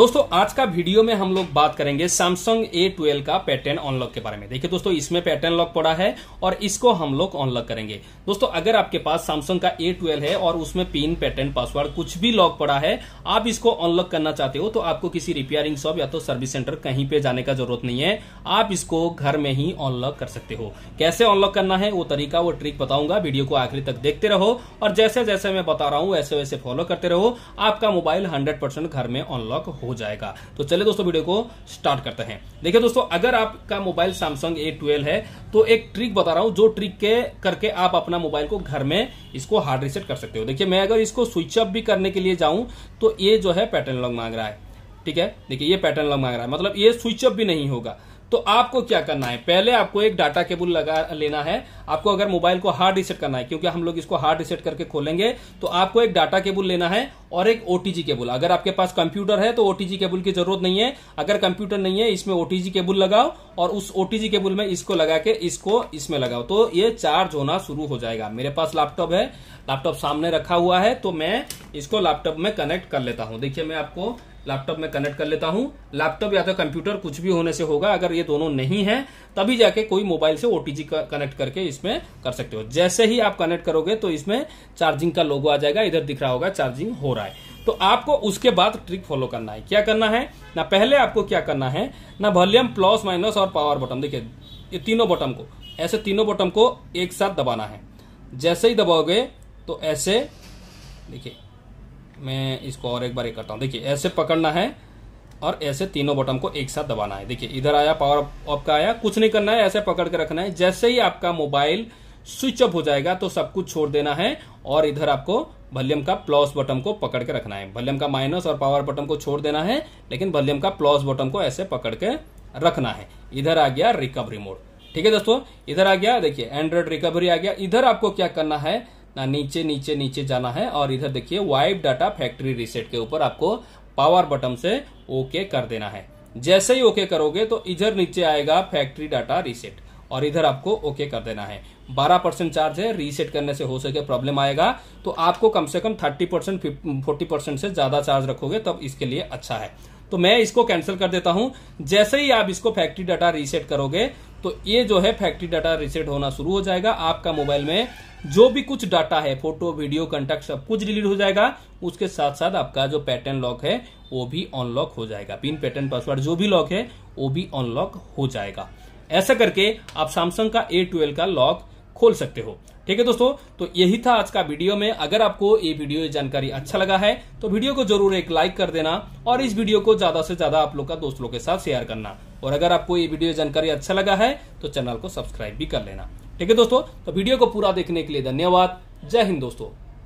दोस्तों आज का वीडियो में हम लोग बात करेंगे सैमसंग ए ट्वेल्व का पैटर्न अनलॉक के बारे में देखिए दोस्तों इसमें पैटर्न लॉक पड़ा है और इसको हम लोग अनलॉक करेंगे दोस्तों अगर आपके पास सैमसंग का ए ट्वेल्व है और उसमें पिन पैटर्न पासवर्ड कुछ भी लॉक पड़ा है आप इसको अनलॉक करना चाहते हो तो आपको किसी रिपेयरिंग शॉप या तो सर्विस सेंटर कहीं पे जाने का जरूरत नहीं है आप इसको घर में ही अनलॉक कर सकते हो कैसे अनलॉक करना है वो तरीका वो ट्रिक बताऊंगा वीडियो को आखिरी तक देखते रहो और जैसे जैसे मैं बता रहा हूँ वैसे वैसे फॉलो करते रहो आपका मोबाइल हंड्रेड घर में अनलॉक हो हो जाएगा तो चले दोस्तों वीडियो को स्टार्ट करते हैं देखिए दोस्तों अगर आपका मोबाइल सैमसंग ए ट्वेल्व है तो एक ट्रिक बता रहा हूं जो ट्रिक के करके आप अपना मोबाइल को घर में इसको हार्ड रिसेट कर सकते हो देखिए मैं अगर इसको स्विच अप भी करने के लिए जाऊं तो ये जो है पैटर्न लॉग मांग रहा है ठीक है देखिए ये पैटर्न लॉग मांग रहा है मतलब ये स्विच अप भी नहीं होगा तो आपको क्या करना है पहले आपको एक डाटा केबल लगा लेना है आपको अगर मोबाइल को हार्ड रिसेट करना है क्योंकि हम लोग इसको हार्ड रिसेट करके खोलेंगे तो आपको एक डाटा केबल लेना है और एक ओटीजी केबल अगर आपके पास कंप्यूटर है तो ओटीजी केबल की जरूरत नहीं है अगर कंप्यूटर नहीं है इसमें ओटीजी केबल लगाओ और उस ओटीजी केबल में इसको लगा के इसको इसमें लगाओ तो ये चार्ज होना शुरू हो जाएगा मेरे पास लैपटॉप है लैपटॉप सामने रखा हुआ है तो मैं इसको लैपटॉप में कनेक्ट कर लेता हूँ देखिये मैं आपको लैपटॉप में कनेक्ट कर लेता हूँ लैपटॉप या तो कंप्यूटर कुछ भी होने से होगा अगर ये दोनों नहीं है तभी जाके कोई मोबाइल से ओटीजी कनेक्ट करके इसमें कर सकते हो जैसे ही आप कनेक्ट करोगे तो इसमें चार्जिंग का लोगो आ जाएगा इधर दिख रहा होगा चार्जिंग हो रहा रहा है तो आपको उसके बाद ट्रिक फॉलो करना है क्या करना है ना पहले आपको क्या करना है ना वॉल्यूम प्लस माइनस और पावर बटन देखिए ये तीनों बटन को ऐसे तीनों बटन को एक साथ दबाना है जैसे ही दबाओगे तो ऐसे देखिए मैं इसको और एक बार ये करता हूँ देखिए ऐसे पकड़ना है और ऐसे तीनों बटन को एक साथ दबाना है देखिए इधर आया पावर ऑफ का आया कुछ नहीं करना है ऐसे पकड़ के रखना है जैसे ही आपका मोबाइल स्विच ऑफ हो जाएगा तो सब कुछ छोड़ देना है और इधर आपको वॉल्यूम का प्लस बटन को पकड़ के रखना है वॉल्यूम का माइनस और पावर बटन को छोड़ देना है लेकिन भल्यम का प्लस बटन को ऐसे पकड़ के रखना है इधर आ गया रिकवरी मोड ठीक है दोस्तों इधर आ गया देखिए एंड्रॉइड रिकवरी आ गया इधर आपको क्या करना है ना नीचे नीचे नीचे जाना है और इधर देखिए वाइप डाटा फैक्ट्री रिसेट के ऊपर आपको पावर बटन से ओके कर देना है जैसे ही ओके करोगे तो इधर नीचे आएगा फैक्ट्री डाटा रिसेट और इधर आपको ओके कर देना है बारह परसेंट चार्ज है रीसेट करने से हो सके प्रॉब्लम आएगा तो आपको कम से कम थर्टी परसेंट फोर्टी परसेंट से ज्यादा चार्ज रखोगे तब इसके लिए अच्छा है तो मैं इसको कैंसिल कर देता हूं जैसे ही आप इसको फैक्ट्री डाटा रीसेट करोगे तो ये जो है फैक्ट्री डाटा रीसेट होना शुरू हो जाएगा आपका मोबाइल में जो भी कुछ डाटा है फोटो वीडियो कंटेक्ट सब कुछ डिलीट हो जाएगा उसके साथ साथ आपका जो पैटर्न लॉक है वो भी अनलॉक हो जाएगा पिन पैटर्न पासवर्ड जो भी लॉक है वो भी अनलॉक हो जाएगा ऐसा करके आप सैमसंग का ए ट्वेल्व का लॉक खोल सकते हो ठीक है दोस्तों तो यही था आज का वीडियो में अगर आपको ये वीडियो जानकारी अच्छा लगा है तो वीडियो को जरूर एक लाइक कर देना और इस वीडियो को ज्यादा से ज्यादा आप लोग का दोस्तों के साथ शेयर करना और अगर आपको ये वीडियो जानकारी अच्छा लगा है तो चैनल को सब्सक्राइब भी कर लेना ठीक है दोस्तों तो वीडियो को पूरा देखने के लिए धन्यवाद जय हिंद दोस्तों